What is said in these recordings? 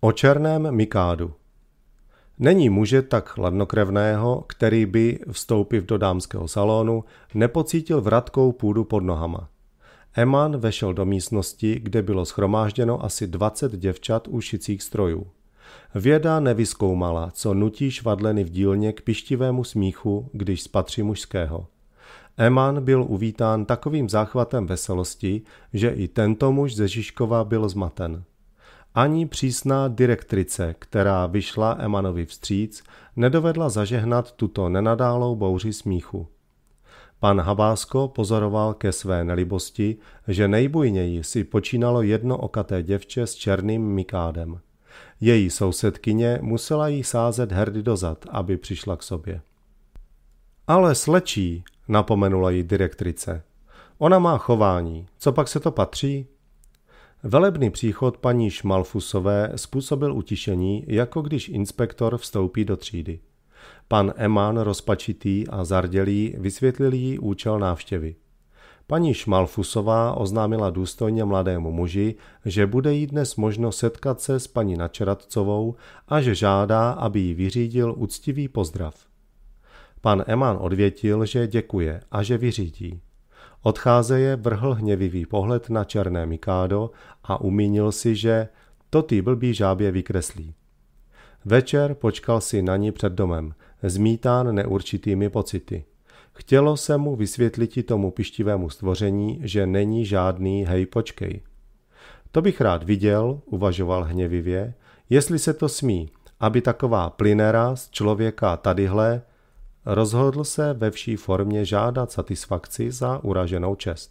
O černém Mikádu Není muže tak hladnokrevného, který by, vstoupiv do dámského salonu, nepocítil vratkou půdu pod nohama. Eman vešel do místnosti, kde bylo schromážděno asi 20 děvčat u šicích strojů. Věda nevyskoumala, co nutí švadleny v dílně k pištivému smíchu, když spatří mužského. Eman byl uvítán takovým záchvatem veselosti, že i tento muž ze Žižkova byl zmaten. Ani přísná direktrice, která vyšla Emanovi vstříc, nedovedla zažehnat tuto nenadálou bouři smíchu. Pan Habásko pozoroval ke své nelibosti, že nejbujněji si počínalo jedno okaté děvče s černým mikádem. Její sousedkyně musela jí sázet herdy dozad, aby přišla k sobě. Ale slečí, napomenula jí direktrice. Ona má chování, co pak se to patří? Velebný příchod paní Šmalfusové způsobil utišení, jako když inspektor vstoupí do třídy. Pan Eman, rozpačitý a zardělý, vysvětlil jí účel návštěvy. Paní Šmalfusová oznámila důstojně mladému muži, že bude jí dnes možno setkat se s paní Načeradcovou a že žádá, aby jí vyřídil úctivý pozdrav. Pan Eman odvětil, že děkuje a že vyřídí. Odcházeje vrhl hněvivý pohled na černé Mikádo a umínil si, že to ty blbý žábě vykreslí. Večer počkal si na ní před domem, zmítán neurčitými pocity. Chtělo se mu vysvětliti tomu pištivému stvoření, že není žádný hej počkej. To bych rád viděl, uvažoval hněvivě, jestli se to smí, aby taková plinera z člověka tadyhle rozhodl se ve vší formě žádat satisfakci za uraženou čest.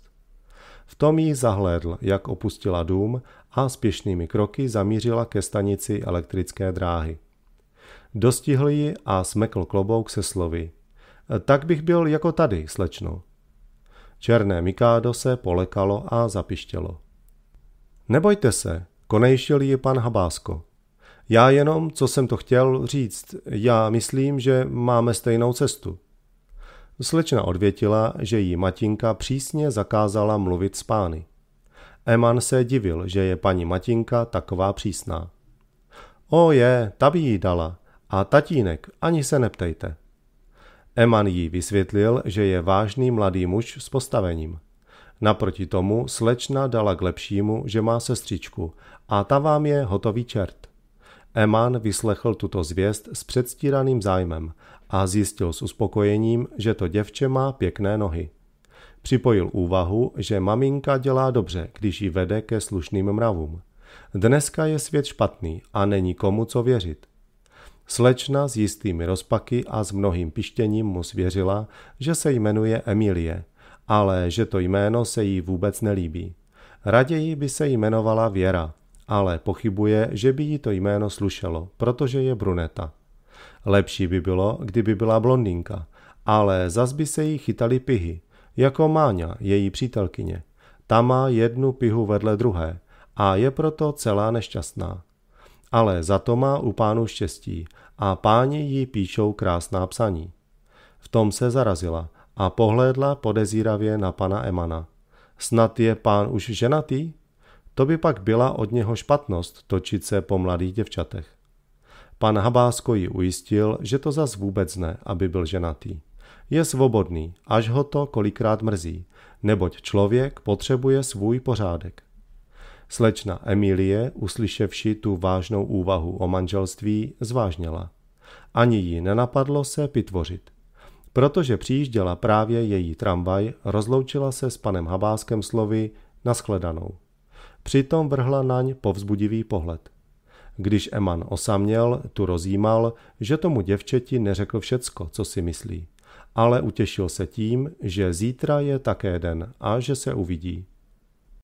V tom jí zahlédl, jak opustila dům a spěšnými kroky zamířila ke stanici elektrické dráhy. Dostihl ji a smekl klobouk se slovy. Tak bych byl jako tady, slečno. Černé Mikádo se polekalo a zapištělo. Nebojte se, konejšil ji pan Habásko. Já jenom, co jsem to chtěl říct, já myslím, že máme stejnou cestu. Slečna odvětila, že jí matinka přísně zakázala mluvit s pány. Eman se divil, že je paní matinka taková přísná. O je, ta by jí dala. A tatínek, ani se neptejte. Eman jí vysvětlil, že je vážný mladý muž s postavením. Naproti tomu slečna dala k lepšímu, že má sestřičku a ta vám je hotový čert. Eman vyslechl tuto zvěst s předstíraným zájmem a zjistil s uspokojením, že to děvče má pěkné nohy. Připojil úvahu, že maminka dělá dobře, když ji vede ke slušným mravům. Dneska je svět špatný a není komu co věřit. Slečna s jistými rozpaky a s mnohým pištěním mu svěřila, že se jmenuje Emilie, ale že to jméno se jí vůbec nelíbí. Raději by se jmenovala Věra – ale pochybuje, že by jí to jméno slušelo, protože je bruneta. Lepší by bylo, kdyby byla blondýnka, ale zas by se jí chytali pihy, jako Máňa, její přítelkyně. Ta má jednu pihu vedle druhé a je proto celá nešťastná. Ale za to má u pánu štěstí a páni jí píšou krásná psaní. V tom se zarazila a pohlédla podezíravě na pana Emana. Snad je pán už ženatý? To by pak byla od něho špatnost točit se po mladých děvčatech. Pan Habásko ji ujistil, že to zas vůbec ne, aby byl ženatý. Je svobodný, až ho to kolikrát mrzí, neboť člověk potřebuje svůj pořádek. Slečna Emilie, uslyševši tu vážnou úvahu o manželství, zvážněla. Ani ji nenapadlo se pitvořit. Protože přijížděla právě její tramvaj, rozloučila se s panem Habáskem slovy naschledanou. Přitom vrhla naň povzbudivý pohled. Když Eman osaměl, tu rozjímal, že tomu děvčeti neřekl všecko, co si myslí. Ale utěšil se tím, že zítra je také den a že se uvidí.